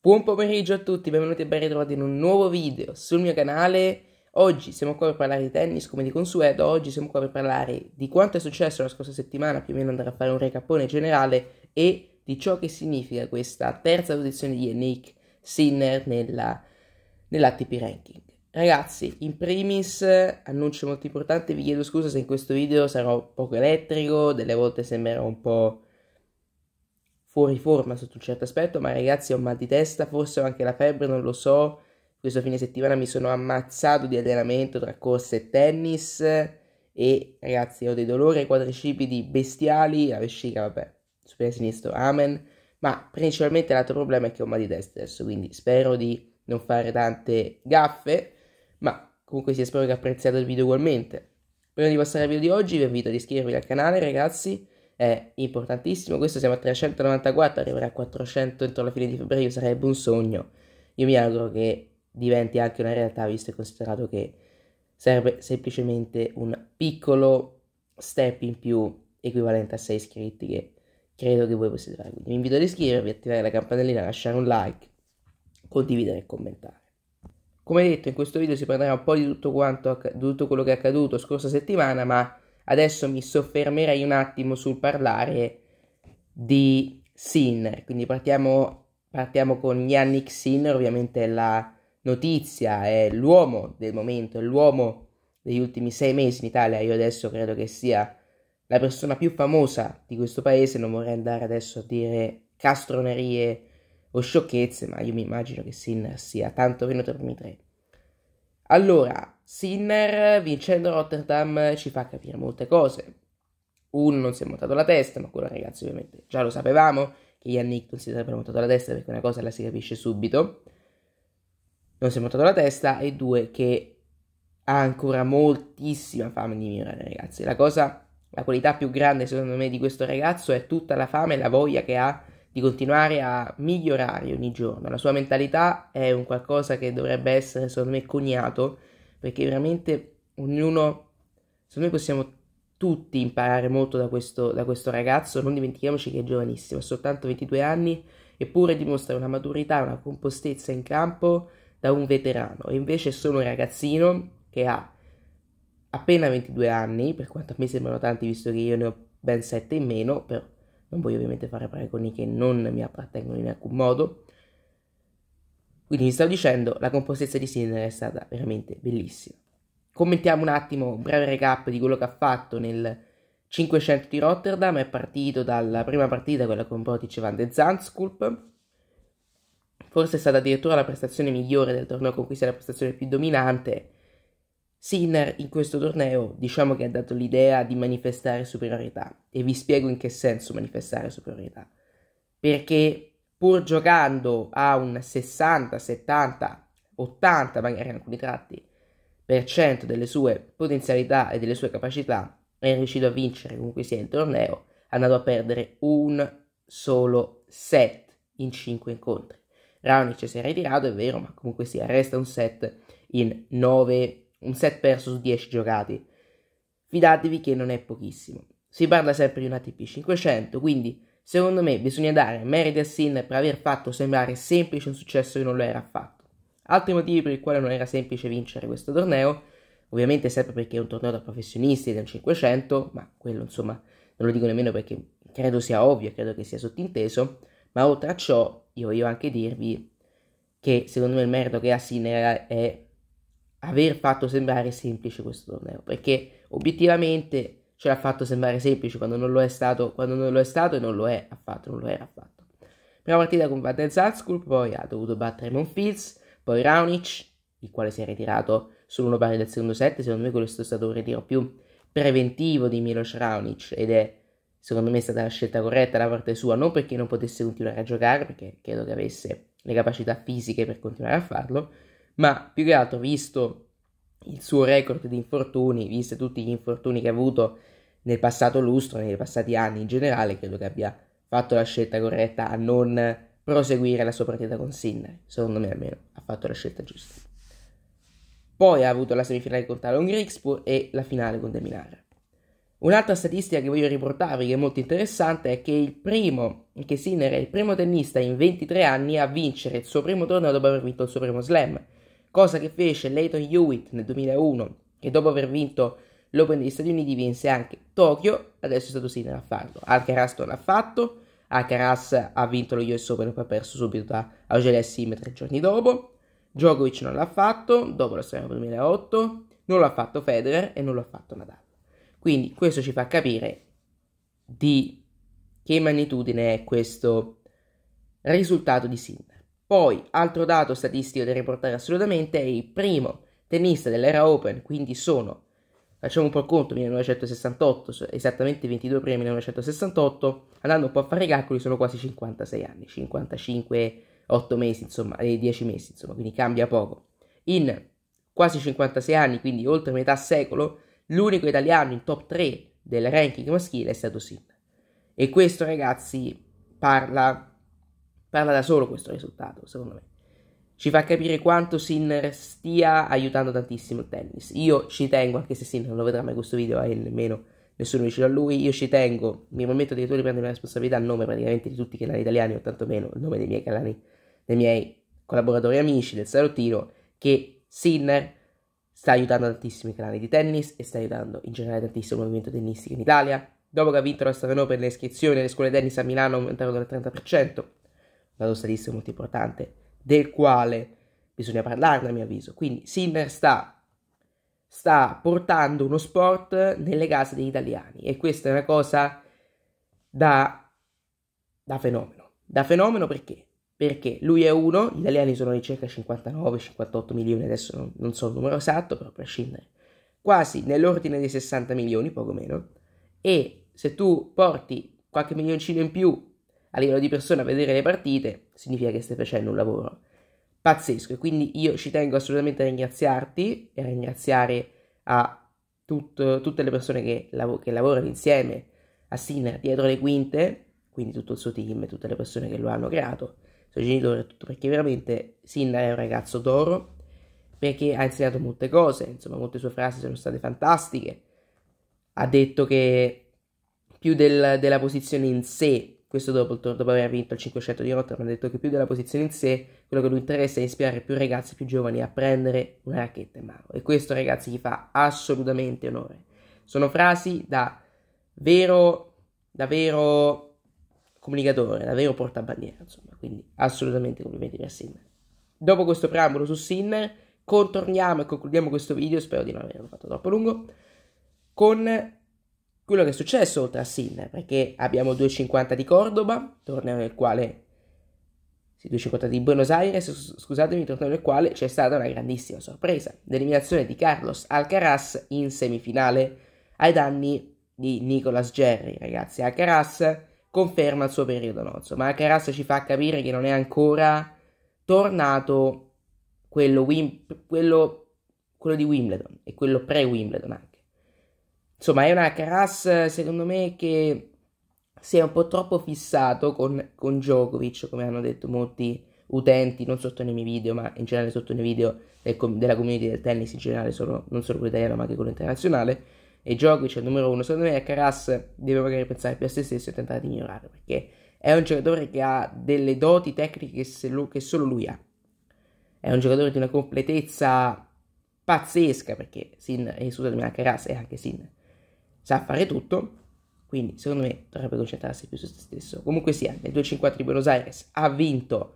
Buon pomeriggio a tutti, benvenuti e ben ritrovati in un nuovo video sul mio canale. Oggi siamo qua per parlare di tennis come di consueto, oggi siamo qua per parlare di quanto è successo la scorsa settimana, più o meno andare a fare un recapone generale e di ciò che significa questa terza posizione di Yannick Sinner nella, nell'ATP ranking. Ragazzi, in primis annuncio molto importante, vi chiedo scusa se in questo video sarò poco elettrico, delle volte sembrerò un po' fuori forma sotto un certo aspetto, ma ragazzi ho mal di testa, forse ho anche la febbre, non lo so. Questo fine settimana mi sono ammazzato di allenamento tra corse e tennis e ragazzi ho dei dolori ai quadricipiti bestiali, la vescica vabbè, superiore sinistro, amen. Ma principalmente l'altro problema è che ho mal di testa adesso, quindi spero di non fare tante gaffe, ma comunque sì, spero che apprezziate il video ugualmente. Prima di passare al video di oggi vi invito ad iscrivervi al canale ragazzi, è importantissimo. Questo siamo a 394, arriverà a 400 entro la fine di febbraio, sarebbe un sogno. Io mi auguro che diventi anche una realtà, visto e considerato che serve semplicemente un piccolo step in più equivalente a 6 iscritti che credo che voi possiate fare. Quindi vi invito ad iscrivervi, attivare la campanellina, lasciare un like, condividere e commentare. Come detto, in questo video si parlerà un po' di tutto, quanto, di tutto quello che è accaduto scorsa settimana, ma Adesso mi soffermerei un attimo sul parlare di Sinner, quindi partiamo, partiamo con Yannick Sinner, ovviamente la notizia è l'uomo del momento, è l'uomo degli ultimi sei mesi in Italia, io adesso credo che sia la persona più famosa di questo paese, non vorrei andare adesso a dire castronerie o sciocchezze, ma io mi immagino che Sinner sia tanto venuto per me tre. Allora, Sinner vincendo Rotterdam ci fa capire molte cose. Uno, non si è montato la testa, ma quello ragazzi ovviamente già lo sapevamo, che Yannick non si sarebbe montato la testa perché una cosa la si capisce subito. Non si è montato la testa e due, che ha ancora moltissima fame di migliorare ragazzi. La cosa, la qualità più grande secondo me di questo ragazzo è tutta la fame e la voglia che ha di continuare a migliorare ogni giorno. La sua mentalità è un qualcosa che dovrebbe essere secondo me coniato perché veramente ognuno, secondo me possiamo tutti imparare molto da questo, da questo ragazzo, non dimentichiamoci che è giovanissimo, ha soltanto 22 anni, eppure dimostra una maturità, una compostezza in campo da un veterano, e invece è solo un ragazzino che ha appena 22 anni, per quanto a me sembrano tanti visto che io ne ho ben 7 in meno, però non voglio ovviamente fare paragoni che non mi appartengono in alcun modo, quindi vi stavo dicendo, la compostezza di Sinner è stata veramente bellissima. Commentiamo un attimo un breve recap di quello che ha fatto nel 500 di Rotterdam. È partito dalla prima partita, quella con Botic e Van de Zandskulp. Forse è stata addirittura la prestazione migliore del torneo con cui si è la prestazione più dominante. Sinner in questo torneo diciamo che ha dato l'idea di manifestare superiorità e vi spiego in che senso manifestare superiorità. Perché pur giocando a un 60, 70, 80 magari in alcuni tratti per cento delle sue potenzialità e delle sue capacità, è riuscito a vincere comunque sia il torneo, andando a perdere un solo set in 5 incontri. Raonic si è ritirato, è vero, ma comunque sia, resta un set in 9, un set perso su 10 giocati. Fidatevi che non è pochissimo. Si parla sempre di un ATP 500, quindi Secondo me bisogna dare merito a Sin per aver fatto sembrare semplice un successo che non lo era affatto. Altri motivi per i quali non era semplice vincere questo torneo, ovviamente sempre perché è un torneo da professionisti del 500, ma quello insomma non lo dico nemmeno perché credo sia ovvio, credo che sia sottinteso, ma oltre a ciò io voglio anche dirvi che secondo me il merito che ha Sin è aver fatto sembrare semplice questo torneo, perché obiettivamente ce cioè, l'ha fatto sembrare semplice quando non lo è stato, quando non lo è stato e non lo è affatto, non lo era affatto. Prima partita combatte Salzburg, poi ha dovuto battere Monfils, poi Raunic, il quale si è ritirato sull'uno pari del secondo set, secondo me questo è stato un ritiro più preventivo di Milos Raunic ed è secondo me stata la scelta corretta da parte sua, non perché non potesse continuare a giocare, perché credo che avesse le capacità fisiche per continuare a farlo, ma più che altro visto il suo record di infortuni, visto tutti gli infortuni che ha avuto nel passato lustro, nei passati anni in generale, credo che abbia fatto la scelta corretta a non proseguire la sua partita con Sinner. Secondo me almeno ha fatto la scelta giusta. Poi ha avuto la semifinale con Talon Grigspur e la finale con Deminar. Un'altra statistica che voglio riportarvi che è molto interessante è che il primo, che Sinner è il primo tennista in 23 anni a vincere il suo primo torneo dopo aver vinto il suo primo slam cosa che fece Leighton Hewitt nel 2001, che dopo aver vinto l'Open degli Stati Uniti vinse anche Tokyo, adesso è stato Sinner a farlo. Alcaraz non l'ha fatto, Alcaraz ha vinto lo US Open e poi ha perso subito da Augelia Sim tre giorni dopo, Djokovic non l'ha fatto, dopo la storia del 2008, non l'ha fatto Federer e non l'ha fatto Nadal. Quindi questo ci fa capire di che magnitudine è questo risultato di Sinner. Poi, altro dato statistico da riportare assolutamente è il primo tennista dell'era Open, quindi sono, facciamo un po' il conto, 1968, esattamente 22 aprile 1968, andando un po' a fare i calcoli sono quasi 56 anni, 55, 8 mesi insomma, e eh, 10 mesi insomma, quindi cambia poco. In quasi 56 anni, quindi oltre metà secolo, l'unico italiano in top 3 del ranking maschile è stato Sin. E questo ragazzi parla Parla da solo questo risultato, secondo me. Ci fa capire quanto Sinner stia aiutando tantissimo il tennis. Io ci tengo, anche se Sinner non lo vedrà mai questo video e nemmeno nessuno vicino a lui, io ci tengo, mi permetto di prendere la responsabilità a nome praticamente di tutti i canali italiani, o tantomeno a nome dei miei canali, dei miei collaboratori e amici del Salottino, che Sinner sta aiutando tantissimo i canali di tennis e sta aiutando in generale tantissimo il movimento tennistico in Italia. Dopo che ha vinto la Stavano per le iscrizioni alle scuole tennis a Milano aumentarono del 30%, dato statistico molto importante, del quale bisogna parlarne a mio avviso. Quindi Sinner sta, sta portando uno sport nelle case degli italiani e questa è una cosa da, da fenomeno. Da fenomeno perché? Perché lui è uno, gli italiani sono di circa 59-58 milioni, adesso non, non so il numero esatto, però a prescindere, quasi nell'ordine dei 60 milioni, poco meno, e se tu porti qualche milioncino in più a livello di persona vedere le partite, significa che stai facendo un lavoro pazzesco. E quindi io ci tengo assolutamente a ringraziarti e a ringraziare a tutto, tutte le persone che, lav- che, lavorano insieme a Sinner dietro le quinte, quindi tutto il suo team, tutte le persone che lo hanno creato, i suoi genitori e tutto, perché veramente Sinner è un ragazzo d'oro, perché ha insegnato molte cose, insomma molte sue frasi sono state fantastiche, ha detto che più del, della posizione in sé questo dopo, dopo aver vinto il 500 di Rotterdam ha detto che più della posizione in sé, quello che lui interessa è ispirare più ragazzi più giovani a prendere una racchetta in mano. E questo ragazzi gli fa assolutamente onore. Sono frasi da vero, davvero comunicatore, davvero portabandiera, insomma. Quindi assolutamente complimenti per Sinner. Dopo questo preambolo su Sinner, contorniamo e concludiamo questo video, spero di non averlo fatto troppo lungo, con quello che è successo oltre a Sin, perché abbiamo 2.50 di Cordoba, torneo nel quale... Sì, 2.50 di Buenos Aires, scusatemi, torneo nel quale c'è stata una grandissima sorpresa, l'eliminazione di Carlos Alcaraz in semifinale ai danni di Nicolas Jerry, ragazzi. Alcaraz conferma il suo periodo nozzo, ma Alcaraz ci fa capire che non è ancora tornato quello, Wim- quello, quello di Wimbledon e quello pre-Wimbledon anche. Insomma, è una Karas secondo me, che si è un po' troppo fissato con, con Djokovic, come hanno detto molti utenti, non sotto nei miei video, ma in generale sotto nei video del, della community del tennis in generale, solo, non solo quello italiano, ma anche quello internazionale. E Djokovic è il numero uno. Secondo me Karas deve magari pensare più a se stesso e tentare di ignorarlo, perché è un giocatore che ha delle doti tecniche che, lo, che solo lui ha. È un giocatore di una completezza pazzesca, perché Sin, eh, scusatemi, Alcaraz è anche Sin sa fare tutto, quindi secondo me dovrebbe concentrarsi più su se stesso. Comunque sia, nel 2.50 di Buenos Aires ha vinto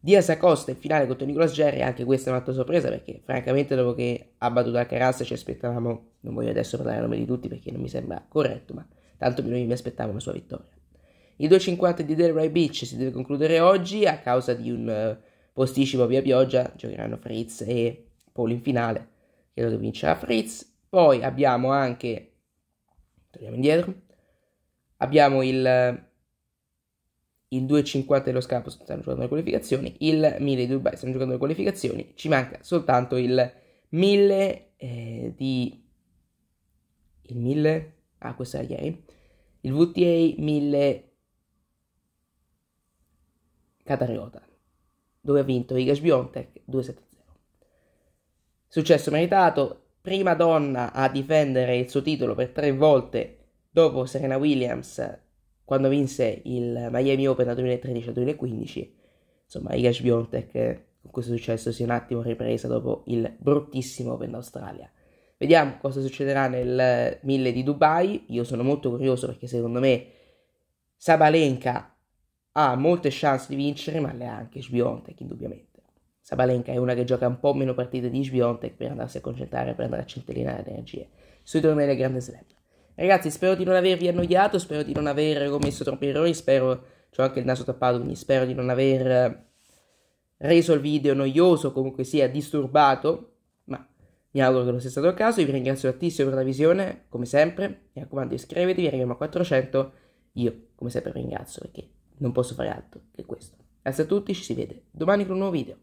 Diaz Acosta in finale contro Nicolas Jerry, anche questa è un'altra sorpresa perché francamente dopo che ha battuto Alcaraz ci aspettavamo, non voglio adesso parlare a nome di tutti perché non mi sembra corretto, ma tanto noi mi aspettavo una sua vittoria. Il 2.50 di Delray Beach si deve concludere oggi a causa di un eh, posticipo via pioggia, giocheranno Fritz e Paul in finale, credo che vincerà Fritz. Poi abbiamo anche torniamo indietro, abbiamo il, il 2,50 dello scampo, stanno giocando le qualificazioni, il 1000 di Dubai, stanno giocando le qualificazioni, ci manca soltanto il 1000 eh, di... il 1000? Ah, questo è la game. Il VTA 1000 Catariota, dove ha vinto Igas Biontech 2.70. Successo meritato, prima donna a difendere il suo titolo per tre volte dopo Serena Williams quando vinse il Miami Open da 2013 a 2015. Insomma, Iga Swiatek con questo successo si è un attimo ripresa dopo il bruttissimo Open d'Australia. Vediamo cosa succederà nel 1000 di Dubai. Io sono molto curioso perché secondo me Sabalenka ha molte chance di vincere, ma le ha anche Swiatek indubbiamente. Sabalenka è una che gioca un po' meno partite di Sbiontech per andarsi a concentrare per andare a centellinare le energie sui tornei del Grande Slam. Ragazzi, spero di non avervi annoiato, spero di non aver commesso troppi errori, spero, ho anche il naso tappato, quindi spero di non aver reso il video noioso, comunque sia disturbato, ma mi auguro che non sia stato il caso, vi ringrazio tantissimo per la visione, come sempre, mi raccomando iscrivetevi, arriviamo a 400, io come sempre vi ringrazio perché non posso fare altro che questo. Grazie a tutti, ci si vede domani con un nuovo video.